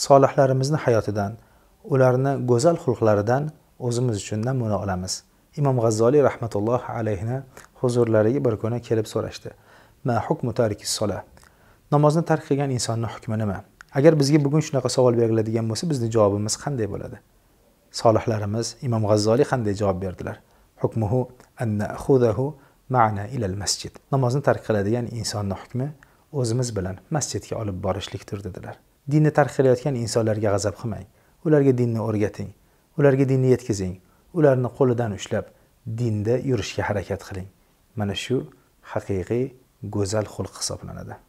solihlarimizni hayotidan ularni go'zal xulqlaridan o'zimiz uchun namuna olamiz imom g'azzoliy rahmatullohi alayhini huzurlariga bir kuni kelib so'rashdi ma hukmu sola namozni tark qilgan insonni hukmi nima agar bizga bugun shunaqa savol beriladigan bo'lsa bizni javobimiz qanday bo'ladi solihlarimiz imom g'azzoliy qanday javob berdilar hukmuhu annahudahu ma'na ilal masjid namozni tark qiladigan insonni hukmi o'zimiz bilan masjidga olib borishlikdir dedilar dinni tark qilayotgan insonlarga g'azab qilmang ularga dinni o'rgating ularga dinni yetkazing ularni qo'lidan ushlab dinda yurishga harakat qiling mana shu haqiqiy go'zal xulq hisoblanadi